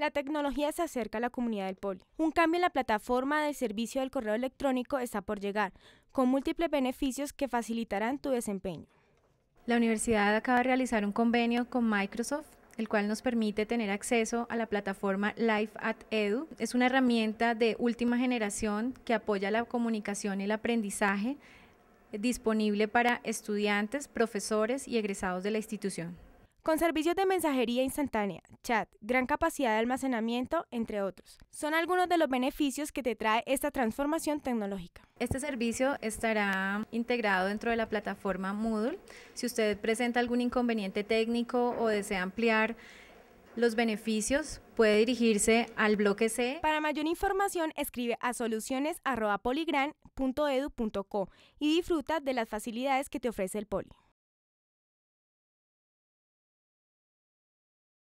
La tecnología se acerca a la comunidad del poli. Un cambio en la plataforma del servicio del correo electrónico está por llegar, con múltiples beneficios que facilitarán tu desempeño. La universidad acaba de realizar un convenio con Microsoft el cual nos permite tener acceso a la plataforma Life at Edu. Es una herramienta de última generación que apoya la comunicación y el aprendizaje disponible para estudiantes, profesores y egresados de la institución. Con servicios de mensajería instantánea, chat, gran capacidad de almacenamiento, entre otros. Son algunos de los beneficios que te trae esta transformación tecnológica. Este servicio estará integrado dentro de la plataforma Moodle. Si usted presenta algún inconveniente técnico o desea ampliar los beneficios, puede dirigirse al bloque C. Para mayor información, escribe a soluciones.poligran.edu.co y disfruta de las facilidades que te ofrece el Poli.